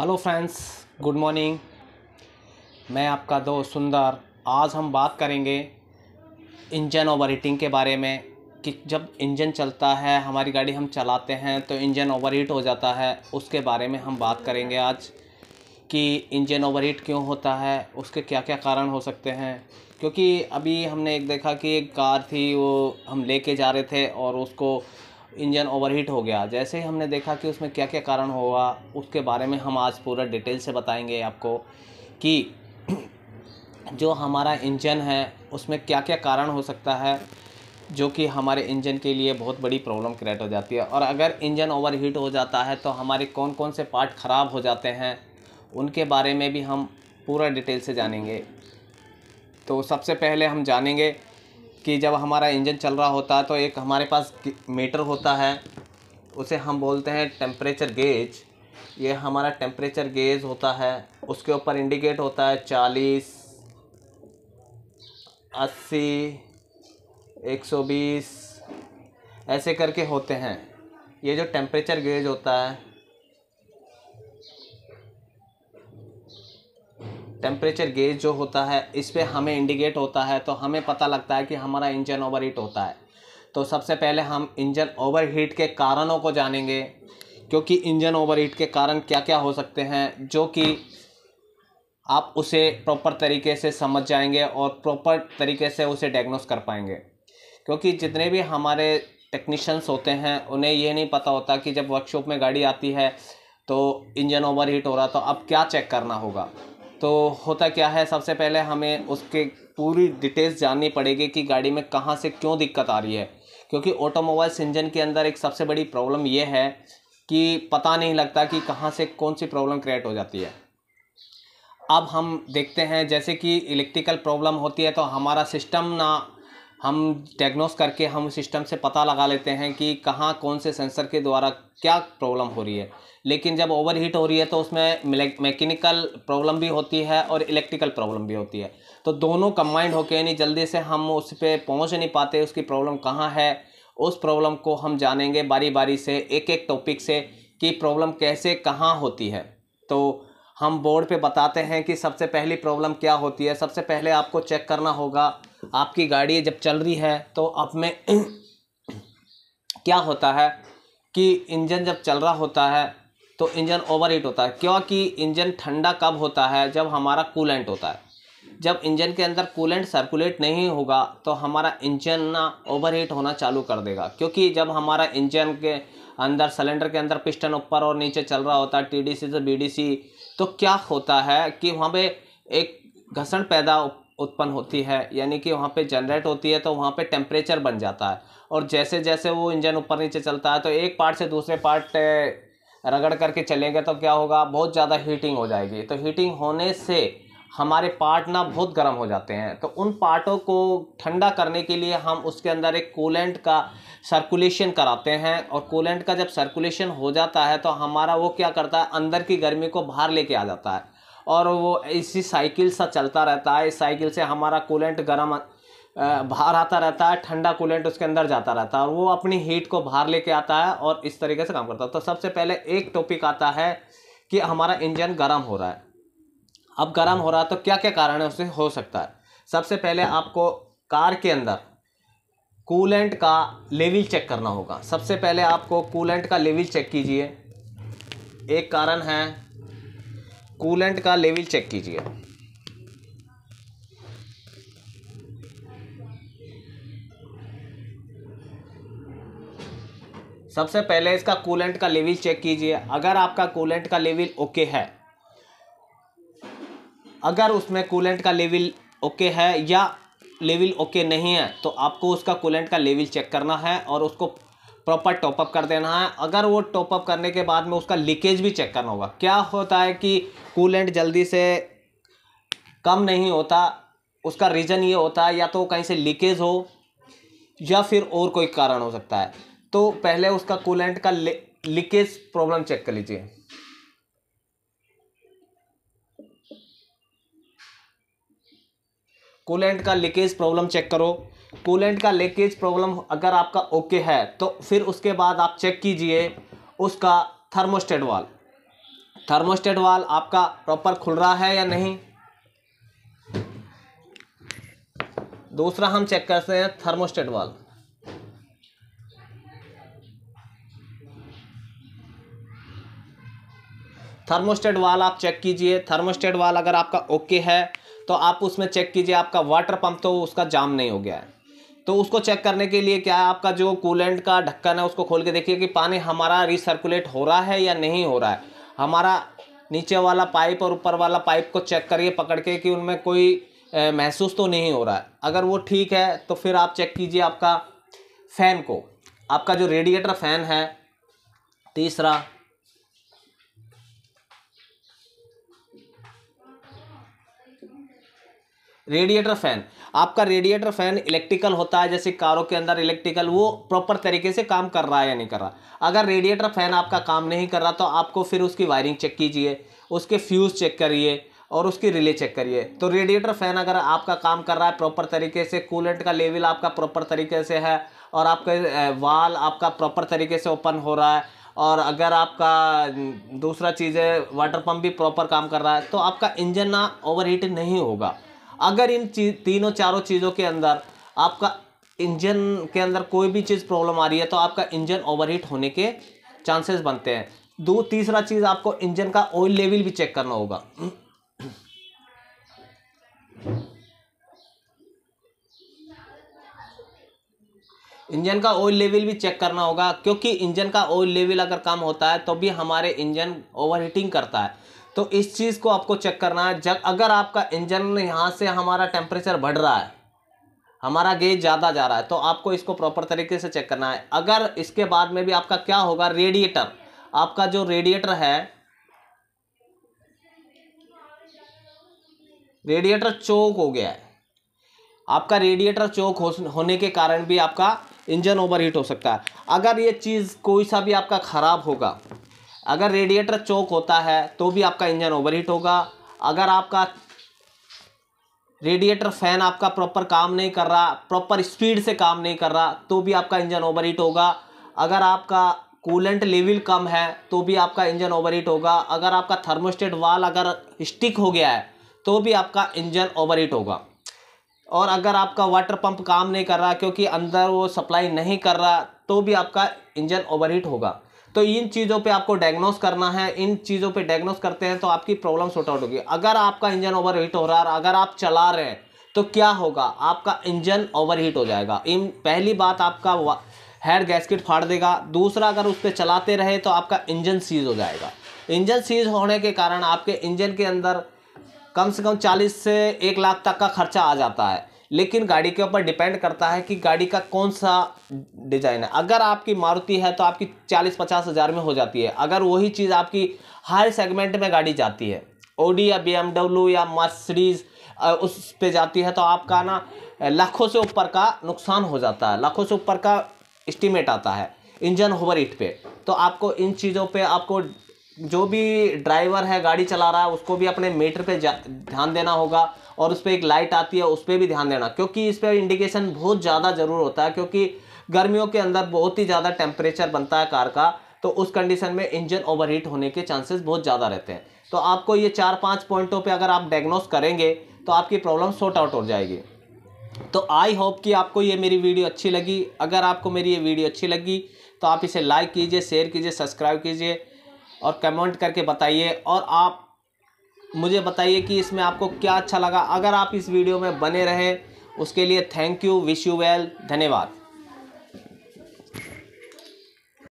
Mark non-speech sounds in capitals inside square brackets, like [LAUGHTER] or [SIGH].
hello friends good morning मैं आपका दोस्त सुंदर आज हम बात करेंगे इंजन ओवर के बारे में कि जब इंजन चलता है हमारी गाड़ी हम चलाते हैं तो इंजन ओवर हीट हो जाता है उसके बारे में हम बात करेंगे आज कि इंजन ओवर हीट क्यों होता है उसके क्या क्या कारण हो सकते हैं क्योंकि अभी हमने एक देखा कि एक कार थी वो हम लेके जा रहे थे और उसको इंजन ओवरहीट हो गया जैसे ही हमने देखा कि उसमें क्या क्या कारण होगा उसके बारे में हम आज पूरा डिटेल से बताएंगे आपको कि [CLEARS THROAT] जो हमारा इंजन है उसमें क्या क्या कारण हो सकता है जो कि हमारे इंजन के लिए बहुत बड़ी प्रॉब्लम क्रिएट हो जाती है और अगर इंजन ओवरहीट हो जाता है तो हमारे कौन कौन से पार्ट ख़राब हो जाते हैं उनके बारे में भी हम पूरा डिटेल से जानेंगे तो सबसे पहले हम जानेंगे कि जब हमारा इंजन चल रहा होता है तो एक हमारे पास मीटर होता है उसे हम बोलते हैं टेम्परेचर गेज ये हमारा टेम्परेचर गेज होता है उसके ऊपर इंडिकेट होता है चालीस अस्सी एक सौ बीस ऐसे करके होते हैं ये जो टेम्परेचर गेज होता है टेम्परेचर गेज जो होता है इस पर हमें इंडिकेट होता है तो हमें पता लगता है कि हमारा इंजन ओवर होता है तो सबसे पहले हम इंजन ओवर के कारणों को जानेंगे क्योंकि इंजन ओवर के कारण क्या क्या हो सकते हैं जो कि आप उसे प्रॉपर तरीके से समझ जाएंगे और प्रॉपर तरीके से उसे डायग्नोस कर पाएंगे क्योंकि जितने भी हमारे टेक्नीशियंस होते हैं उन्हें यह नहीं पता होता कि जब वर्कशॉप में गाड़ी आती है तो इंजन ओवरहीट हो रहा तो अब क्या चेक करना होगा तो होता क्या है सबसे पहले हमें उसके पूरी डिटेल्स जाननी पड़ेगी कि गाड़ी में कहाँ से क्यों दिक्कत आ रही है क्योंकि ऑटोमोबाइल्स इंजन के अंदर एक सबसे बड़ी प्रॉब्लम यह है कि पता नहीं लगता कि कहाँ से कौन सी प्रॉब्लम क्रिएट हो जाती है अब हम देखते हैं जैसे कि इलेक्ट्रिकल प्रॉब्लम होती है तो हमारा सिस्टम ना हम डायग्नोस करके हम सिस्टम से पता लगा लेते हैं कि कहाँ कौन से सेंसर के द्वारा क्या प्रॉब्लम हो रही है लेकिन जब ओवर हीट हो रही है तो उसमें मैकेनिकल प्रॉब्लम भी होती है और इलेक्ट्रिकल प्रॉब्लम भी होती है तो दोनों कम्बाइंड होकर यानी जल्दी से हम उस पर पहुँच नहीं पाते उसकी प्रॉब्लम कहाँ है उस प्रॉब्लम को हम जानेंगे बारी बारी से एक एक टॉपिक से कि प्रॉब्लम कैसे कहाँ होती है तो हम बोर्ड पे बताते हैं कि सबसे पहली प्रॉब्लम क्या होती है सबसे पहले आपको चेक करना होगा आपकी गाड़ी जब चल रही है तो आप में [CLEARS THROAT] क्या होता है कि इंजन जब चल रहा होता है तो इंजन ओवर हीट होता है क्योंकि इंजन ठंडा कब होता है जब हमारा कूलेंट होता है जब इंजन के अंदर कूलेंट सर्कुलेट नहीं होगा तो हमारा इंजन ना ओवर हीट होना चालू कर देगा क्योंकि जब हमारा इंजन के अंदर सिलेंडर के अंदर पिस्टन ऊपर और नीचे चल रहा होता है सी से सी तो क्या होता है कि वहाँ पे एक घसन पैदा उत्पन्न होती है यानी कि वहाँ पे जनरेट होती है तो वहाँ पे टेम्परेचर बन जाता है और जैसे जैसे वो इंजन ऊपर नीचे चलता है तो एक पार्ट से दूसरे पार्ट रगड़ करके चलेंगे तो क्या होगा बहुत ज़्यादा हीटिंग हो जाएगी तो हीटिंग होने से हमारे पार्ट ना बहुत गर्म हो जाते हैं तो उन पार्टों को ठंडा करने के लिए हम उसके अंदर एक कोलेंट का सर्कुलेशन कराते हैं और कोलेंट का जब सर्कुलेशन हो जाता है तो हमारा वो क्या करता है अंदर की गर्मी को बाहर लेके आ जाता है और वो इसी साइकिल सा चलता रहता है इस साइकिल से हमारा कूलेंट गर्म बाहर आता रहता है ठंडा कूलेंट उसके अंदर जाता रहता है और वो अपनी हीट को बाहर लेके आता है और इस तरीके से काम करता है तो सबसे पहले एक टॉपिक आता है कि हमारा इंजन गर्म हो रहा है अब गर्म हो रहा है तो क्या क्या कारण है उससे हो सकता है सबसे पहले आपको कार के अंदर कूलेंट का लेवल चेक करना होगा सबसे पहले आपको कूलेंट का लेवल चेक कीजिए एक कारण है कूलेंट का लेवल चेक कीजिए सबसे पहले इसका कूलेंट का लेवल चेक कीजिए अगर आपका कूलेंट का लेवल ओके है अगर उसमें कूलेंट का लेवल ओके है या लेवल ओके नहीं है तो आपको उसका कूलेंट का लेवल चेक करना है और उसको प्रॉपर टॉपअप कर देना है अगर वो टॉपअप करने के बाद में उसका लीकेज भी चेक करना होगा क्या होता है कि कूलेंट जल्दी से कम नहीं होता उसका रीज़न ये होता है या तो कहीं से लीकेज हो या फिर और कोई कारण हो सकता है तो पहले उसका कूलेंट का लीकेज प्रॉब्लम चेक कर लीजिए कूलेंट का लीकेज प्रॉब्लम चेक करो कूलेंट का लीकेज प्रॉब्लम अगर आपका ओके है तो फिर उसके बाद आप चेक कीजिए उसका थर्मोस्टेट वाल थर्मोस्टेट वाल आपका प्रॉपर खुल रहा है या नहीं दूसरा हम चेक करते हैं थर्मोस्टेट वाल थर्मोस्टेट वाल आप चेक कीजिए थर्मोस्टेट वाल अगर आपका ओके है तो आप उसमें चेक कीजिए आपका वाटर पंप तो उसका जाम नहीं हो गया है तो उसको चेक करने के लिए क्या आपका जो कूलेंट का ढक्कन है उसको खोल के देखिए कि पानी हमारा रिसर्कुलेट हो रहा है या नहीं हो रहा है हमारा नीचे वाला पाइप और ऊपर वाला पाइप को चेक करिए पकड़ के कि उनमें कोई महसूस तो नहीं हो रहा है अगर वो ठीक है तो फिर आप चेक कीजिए आपका फ़ैन को आपका जो रेडिएटर फ़ैन है तीसरा रेडिएटर फैन आपका रेडिएटर फैन इलेक्ट्रिकल होता है जैसे कारों के अंदर इलेक्ट्रिकल वो प्रॉपर तरीके से काम कर रहा है या नहीं कर रहा अगर रेडिएटर फैन आपका काम नहीं कर रहा तो आपको फिर उसकी वायरिंग चेक कीजिए उसके फ्यूज़ चेक करिए और उसकी रिले चेक करिए तो रेडिएटर फैन अगर आपका काम कर रहा है प्रॉपर तरीके से कूलेंट का लेवल आपका प्रॉपर तरीके से है और आपके वाल आपका प्रॉपर तरीके से ओपन हो रहा है और अगर आपका दूसरा चीज़ है वाटर पंप भी प्रॉपर काम कर रहा है तो आपका इंजन ना ओवर नहीं होगा अगर इन चीज तीनों चारों चीज़ों के अंदर आपका इंजन के अंदर कोई भी चीज़ प्रॉब्लम आ रही है तो आपका इंजन ओवरहीट होने के चांसेस बनते हैं दो तीसरा चीज़ आपको इंजन का ऑयल लेवल भी चेक करना होगा इंजन का ऑयल लेवल भी चेक करना होगा क्योंकि इंजन का ऑयल लेवल अगर कम होता है तो भी हमारे इंजन ओवरहीटिंग करता है तो इस चीज़ को आपको चेक करना है जब अगर आपका इंजन यहाँ से हमारा टेम्परेचर बढ़ रहा है हमारा गेज ज़्यादा जा रहा है तो आपको इसको प्रॉपर तरीके से चेक करना है अगर इसके बाद में भी आपका क्या होगा रेडिएटर आपका जो रेडिएटर है रेडिएटर चौक हो गया है आपका रेडिएटर चौक हो, होने के कारण भी आपका इंजन ओवरहीट हो सकता है अगर ये चीज़ कोई सा भी आपका ख़राब होगा अगर रेडिएटर चौक होता है तो भी आपका इंजन ओवरहीट होगा अगर आपका रेडिएटर फैन आपका प्रॉपर काम नहीं कर रहा प्रॉपर स्पीड से काम नहीं कर रहा तो भी आपका इंजन ओवरहीट होगा अगर आपका कूलेंट लेवल कम है तो भी आपका इंजन ओवरहीट होगा अगर आपका थर्मोस्टेट वाल अगर स्टिक हो गया है तो भी आपका इंजन ओवरहीट होगा और अगर आपका वाटर पंप काम नहीं कर रहा क्योंकि अंदर वो सप्लाई नहीं कर रहा तो भी आपका इंजन ओवरहीट होगा तो इन चीज़ों पे आपको डायग्नोस करना है इन चीज़ों पे डायग्नोस करते हैं तो आपकी प्रॉब्लम सॉर्ट आउट होगी अगर आपका इंजन ओवर हीट हो रहा है अगर आप चला रहे हैं तो क्या होगा आपका इंजन ओवर हीट हो जाएगा इन पहली बात आपका हेड गैसकिट फाड़ देगा दूसरा अगर उस पर चलाते रहे तो आपका इंजन सीज हो जाएगा इंजन सीज होने के कारण आपके इंजन के अंदर कम से कम चालीस से एक लाख तक का खर्चा आ जाता है लेकिन गाड़ी के ऊपर डिपेंड करता है कि गाड़ी का कौन सा डिज़ाइन है अगर आपकी मारुति है तो आपकी चालीस पचास हज़ार में हो जाती है अगर वही चीज़ आपकी हाई सेगमेंट में गाड़ी जाती है ओडी या बी या मर्सिडीज उस पर जाती है तो आपका ना लाखों से ऊपर का नुकसान हो जाता है लाखों से ऊपर का इस्टीमेट आता है इंजन होवर इट पे तो आपको इन चीज़ों पर आपको जो भी ड्राइवर है गाड़ी चला रहा है उसको भी अपने मीटर पे ध्यान देना होगा और उस पर एक लाइट आती है उस पर भी ध्यान देना क्योंकि इस पर इंडिकेशन बहुत ज़्यादा ज़रूर होता है क्योंकि गर्मियों के अंदर बहुत ही ज़्यादा टेम्परेचर बनता है कार का तो उस कंडीशन में इंजन ओवरहीट होने के चांसेस बहुत ज़्यादा रहते हैं तो आपको ये चार पाँच पॉइंटों पे अगर आप डायग्नोस करेंगे तो आपकी प्रॉब्लम सॉर्ट आउट हो जाएगी तो आई होप कि आपको ये मेरी वीडियो अच्छी लगी अगर आपको मेरी ये वीडियो अच्छी लगी तो आप इसे लाइक कीजिए शेयर कीजिए सब्सक्राइब कीजिए और कमेंट करके बताइए और आप मुझे बताइए कि इसमें आपको क्या अच्छा लगा अगर आप इस वीडियो में बने रहे उसके लिए thank you wish you well धन्यवाद